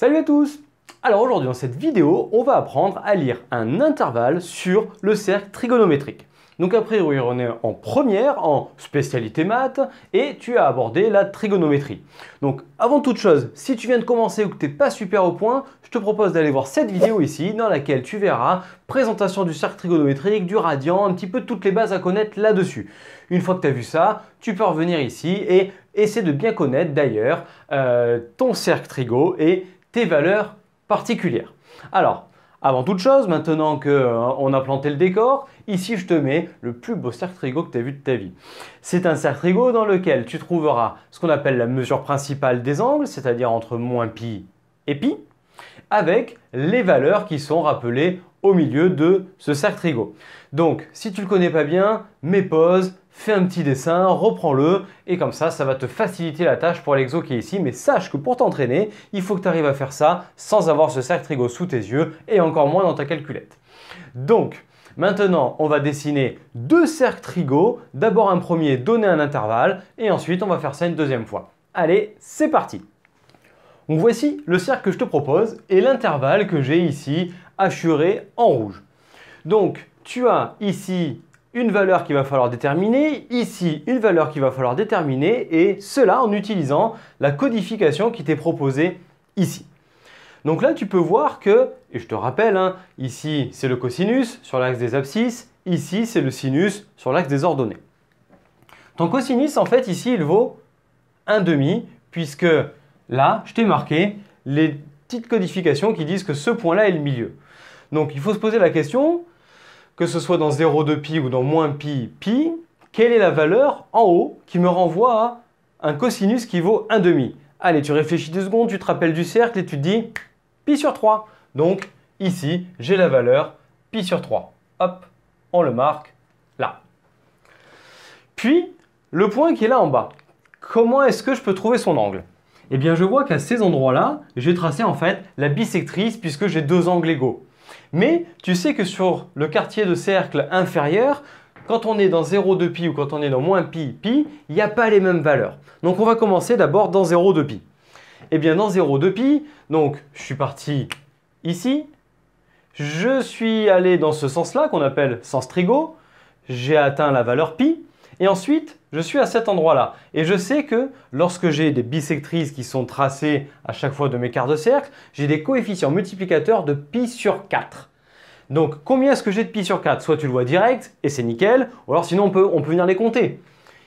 Salut à tous Alors aujourd'hui dans cette vidéo, on va apprendre à lire un intervalle sur le cercle trigonométrique. Donc a priori on est en première, en spécialité maths, et tu as abordé la trigonométrie. Donc avant toute chose, si tu viens de commencer ou que tu n'es pas super au point, je te propose d'aller voir cette vidéo ici dans laquelle tu verras présentation du cercle trigonométrique, du radian, un petit peu toutes les bases à connaître là-dessus. Une fois que tu as vu ça, tu peux revenir ici et essayer de bien connaître d'ailleurs euh, ton cercle trigo et tes valeurs particulières. Alors, avant toute chose, maintenant qu'on euh, a planté le décor, ici je te mets le plus beau cercle-trigo que tu as vu de ta vie. C'est un cercle-trigo dans lequel tu trouveras ce qu'on appelle la mesure principale des angles, c'est-à-dire entre moins pi et pi, avec les valeurs qui sont rappelées au milieu de ce cercle-trigo. Donc, si tu ne le connais pas bien, mets pause, fais un petit dessin, reprends-le, et comme ça, ça va te faciliter la tâche pour l'exo qui est ici. Mais sache que pour t'entraîner, il faut que tu arrives à faire ça sans avoir ce cercle trigo sous tes yeux, et encore moins dans ta calculette. Donc, Maintenant, on va dessiner deux cercles trigo. D'abord un premier, donner un intervalle, et ensuite on va faire ça une deuxième fois. Allez, c'est parti Donc voici le cercle que je te propose et l'intervalle que j'ai ici assuré en rouge. Donc, tu as ici une valeur qu'il va falloir déterminer, ici une valeur qu'il va falloir déterminer, et cela en utilisant la codification qui t'est proposée ici. Donc là, tu peux voir que, et je te rappelle, hein, ici c'est le cosinus sur l'axe des abscisses, ici c'est le sinus sur l'axe des ordonnées. Ton cosinus, en fait, ici, il vaut 1 demi, puisque là, je t'ai marqué les petites codifications qui disent que ce point-là est le milieu. Donc il faut se poser la question, que ce soit dans 0 de pi ou dans moins pi, pi, quelle est la valeur en haut qui me renvoie à un cosinus qui vaut 1 demi Allez, tu réfléchis deux secondes, tu te rappelles du cercle et tu te dis pi sur 3. Donc ici, j'ai la valeur pi sur 3. Hop, on le marque là. Puis, le point qui est là en bas. Comment est-ce que je peux trouver son angle Eh bien, je vois qu'à ces endroits-là, j'ai tracé en fait la bisectrice puisque j'ai deux angles égaux. Mais tu sais que sur le quartier de cercle inférieur, quand on est dans de pi ou quand on est dans moins pi, pi, il n'y a pas les mêmes valeurs. Donc on va commencer d'abord dans de pi. Eh bien dans 0,2 pi, donc je suis parti ici, je suis allé dans ce sens-là qu'on appelle sens trigo, j'ai atteint la valeur pi, et ensuite, je suis à cet endroit-là. Et je sais que lorsque j'ai des bisectrices qui sont tracées à chaque fois de mes quarts de cercle, j'ai des coefficients multiplicateurs de pi sur 4. Donc combien est-ce que j'ai de pi sur 4 Soit tu le vois direct, et c'est nickel, ou alors sinon on peut, venir les compter.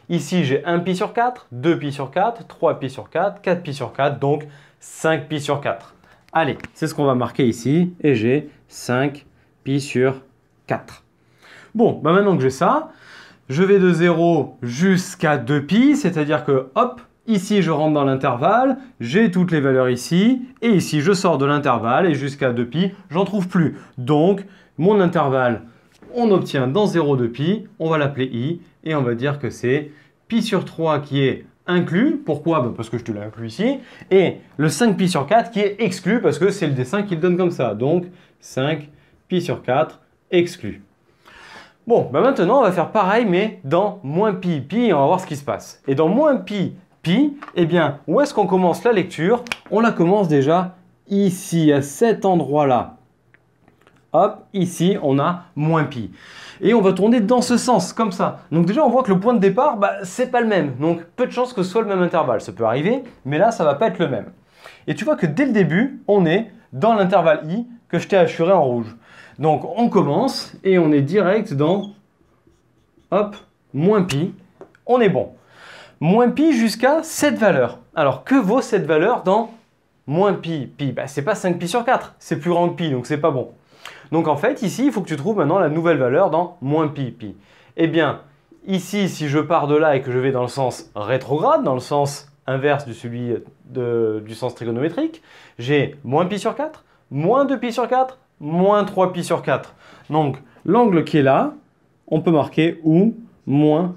Ici, j'ai 1 pi sur 4, 2 pi sur 4, 3 pi sur 4, 4 pi sur 4, donc 5 pi sur 4. Allez, c'est ce qu'on va marquer ici, et j'ai 5 pi sur 4. Bon, bah maintenant que j'ai ça, je vais de 0 jusqu'à 2π, c'est-à-dire que hop, ici je rentre dans l'intervalle, j'ai toutes les valeurs ici, et ici je sors de l'intervalle, et jusqu'à 2π, j'en trouve plus. Donc, mon intervalle, on obtient dans 0 2π, on va l'appeler i, et on va dire que c'est π sur 3 qui est inclus. Pourquoi bah, Parce que je te l'ai inclus ici. Et le 5 π sur 4 qui est exclu parce que c'est le dessin qu'il donne comme ça. Donc 5 π sur 4 exclu. Bon, bah maintenant on va faire pareil mais dans moins pi pi on va voir ce qui se passe. Et dans moins pi pi, eh bien où est-ce qu'on commence la lecture On la commence déjà ici, à cet endroit-là. Hop, ici on a moins pi. Et on va tourner dans ce sens, comme ça. Donc déjà on voit que le point de départ, bah, c'est pas le même. Donc peu de chances que ce soit le même intervalle. Ça peut arriver, mais là ça va pas être le même. Et tu vois que dès le début, on est dans l'intervalle i que je t'ai assuré en rouge. Donc on commence et on est direct dans, hop, moins pi, on est bon. Moins pi jusqu'à cette valeur. Alors que vaut cette valeur dans moins pi Pi, Ben, c'est pas 5 pi sur 4, c'est plus grand que pi, donc c'est pas bon. Donc en fait, ici, il faut que tu trouves maintenant la nouvelle valeur dans moins pi pi. Eh bien, ici, si je pars de là et que je vais dans le sens rétrograde, dans le sens inverse du du sens trigonométrique, j'ai moins pi sur 4, moins 2 pi sur 4, moins 3 pi sur 4. Donc, l'angle qui est là, on peut marquer ou moins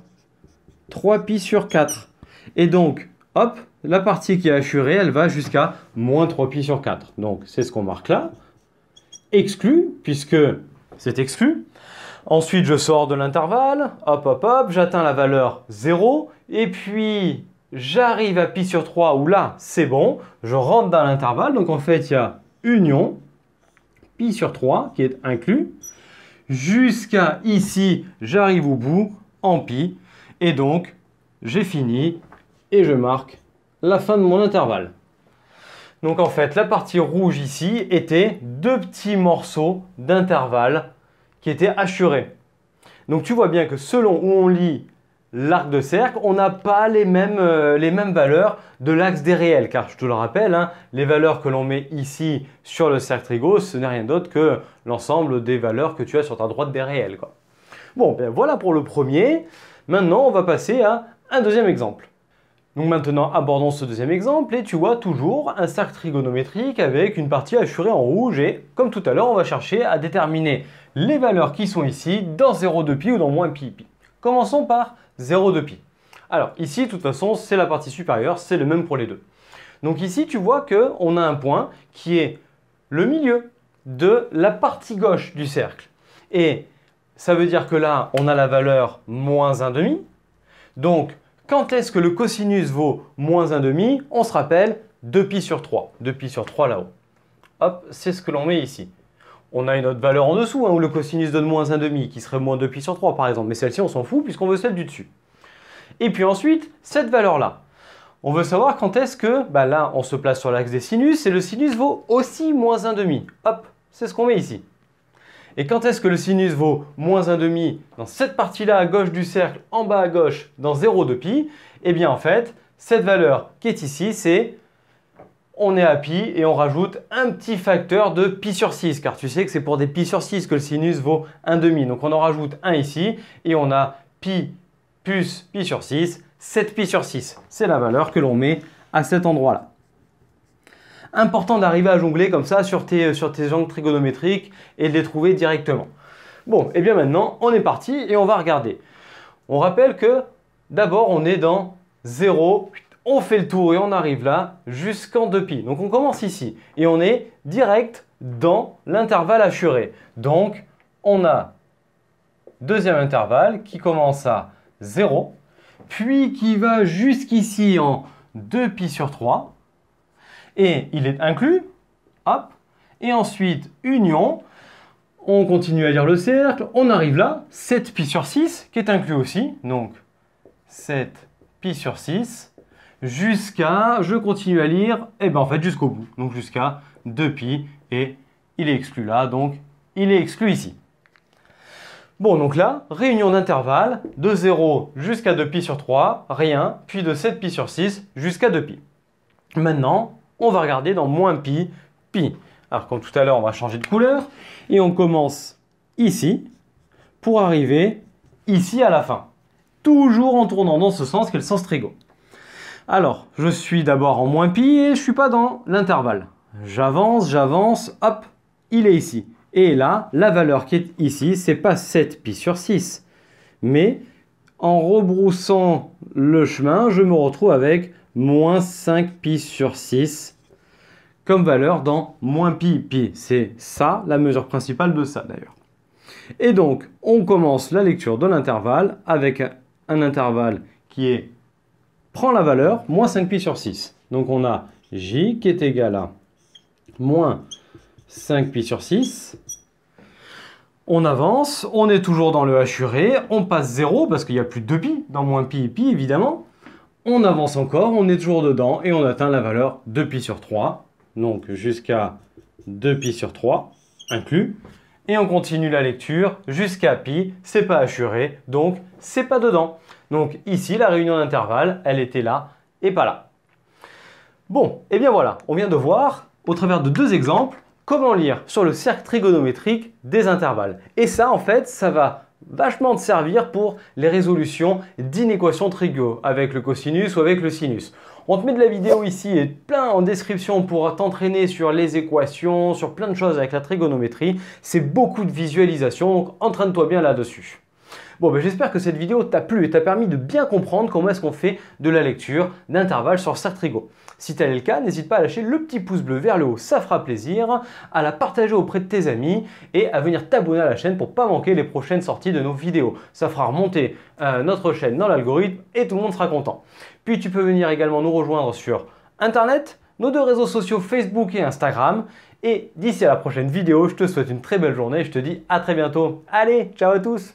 3 pi sur 4. Et donc, hop, la partie qui est assurée, elle va jusqu'à moins 3 pi sur 4. Donc, c'est ce qu'on marque là. Exclu, puisque c'est exclu. Ensuite, je sors de l'intervalle, hop, hop, hop, j'atteins la valeur 0, et puis j'arrive à pi sur 3, où là, c'est bon, je rentre dans l'intervalle, donc en fait, il y a union, pi sur 3 qui est inclus. Jusqu'à ici, j'arrive au bout en pi. Et donc, j'ai fini et je marque la fin de mon intervalle. Donc en fait, la partie rouge ici était deux petits morceaux d'intervalle qui étaient assurés. Donc tu vois bien que selon où on lit l'arc de cercle, on n'a pas les mêmes, euh, les mêmes, valeurs de l'axe des réels, car je te le rappelle, hein, les valeurs que l'on met ici sur le cercle trigo, ce n'est rien d'autre que l'ensemble des valeurs que tu as sur ta droite des réels. Bon, ben voilà pour le premier. Maintenant, on va passer à un deuxième exemple. Donc maintenant, abordons ce deuxième exemple, et tu vois toujours un cercle trigonométrique avec une partie assurée en rouge, et comme tout à l'heure, on va chercher à déterminer les valeurs qui sont ici dans de pi ou dans moins pi pi. Commençons par de pi. Alors ici, de toute façon, c'est la partie supérieure, c'est le même pour les deux. Donc ici, tu vois qu'on a un point qui est le milieu de la partie gauche du cercle. Et ça veut dire que là, on a la valeur moins 1,5. Donc, quand est-ce que le cosinus vaut moins 1,5 On se rappelle 2π sur 3. 2π sur 3 là-haut. Hop, c'est ce que l'on met ici on a une autre valeur en dessous, hein, où le cosinus donne moins 1,5, qui serait moins 2pi sur 3 par exemple. Mais celle-ci, on s'en fout puisqu'on veut celle du dessus. Et puis ensuite, cette valeur-là. On veut savoir quand est-ce que, bah là, on se place sur l'axe des sinus, et le sinus vaut aussi moins 1,5. Hop, c'est ce qu'on met ici. Et quand est-ce que le sinus vaut moins 1,5 dans cette partie-là à gauche du cercle, en bas à gauche, dans de pi Eh bien en fait, cette valeur qui est ici, c'est on est à pi et on rajoute un petit facteur de pi sur 6 car tu sais que c'est pour des pi sur 6 que le sinus vaut demi. Donc on en rajoute 1 ici et on a pi plus pi sur 6, 7 pi sur 6. C'est la valeur que l'on met à cet endroit-là. Important d'arriver à jongler comme ça sur tes, sur tes angles trigonométriques et de les trouver directement. Bon, et eh bien maintenant, on est parti et on va regarder. On rappelle que d'abord, on est dans 0, on fait le tour et on arrive là jusqu'en 2 π Donc on commence ici et on est direct dans l'intervalle assuré. Donc on a deuxième intervalle qui commence à 0, puis qui va jusqu'ici en 2π sur 3, et il est inclus, hop, et ensuite union, on continue à lire le cercle, on arrive là, 7π sur 6, qui est inclus aussi, donc 7π sur 6, jusqu'à, je continue à lire, et eh bien en fait jusqu'au bout, donc jusqu'à 2pi, et il est exclu là, donc il est exclu ici. Bon, donc là, réunion d'intervalle de 0 jusqu'à 2pi sur 3, rien, puis de 7pi sur 6 jusqu'à 2pi. Maintenant, on va regarder dans moins pi, pi. Alors comme tout à l'heure, on va changer de couleur, et on commence ici, pour arriver ici à la fin. Toujours en tournant dans ce sens, qui est le sens trigo. Alors, je suis d'abord en moins pi et je ne suis pas dans l'intervalle. J'avance, j'avance, hop, il est ici. Et là, la valeur qui est ici, n'est pas 7 pi sur 6. Mais en rebroussant le chemin, je me retrouve avec moins 5 pi sur 6 comme valeur dans moins pi pi. C'est ça, la mesure principale de ça d'ailleurs. Et donc, on commence la lecture de l'intervalle avec un intervalle qui est prend la valeur, moins 5 pi sur 6. Donc on a j qui est égal à moins 5 pi sur 6. On avance, on est toujours dans le hachuré, e, on passe 0 parce qu'il n'y a plus de 2π, dans moins pi et pi évidemment. On avance encore, on est toujours dedans et on atteint la valeur 2 pi sur 3, donc jusqu'à 2 pi sur 3 inclus. Et on continue la lecture jusqu'à pi, c'est pas assuré, e, donc c'est pas dedans. Donc ici, la réunion d'intervalle, elle était là et pas là. Bon, et eh bien voilà, on vient de voir, au travers de deux exemples, comment lire sur le cercle trigonométrique des intervalles. Et ça, en fait, ça va vachement te servir pour les résolutions d'inéquations trigo, avec le cosinus ou avec le sinus. On te met de la vidéo ici et plein en description pour t'entraîner sur les équations, sur plein de choses avec la trigonométrie. C'est beaucoup de visualisation, donc entraîne-toi bien là-dessus. Bon, ben, j'espère que cette vidéo t'a plu et t'a permis de bien comprendre comment est-ce qu'on fait de la lecture d'intervalle sur Sartrigo. Si tel est le cas, n'hésite pas à lâcher le petit pouce bleu vers le haut, ça fera plaisir, à la partager auprès de tes amis et à venir t'abonner à la chaîne pour pas manquer les prochaines sorties de nos vidéos. Ça fera remonter euh, notre chaîne dans l'algorithme et tout le monde sera content. Puis tu peux venir également nous rejoindre sur Internet, nos deux réseaux sociaux Facebook et Instagram. Et d'ici à la prochaine vidéo, je te souhaite une très belle journée et je te dis à très bientôt. Allez, ciao à tous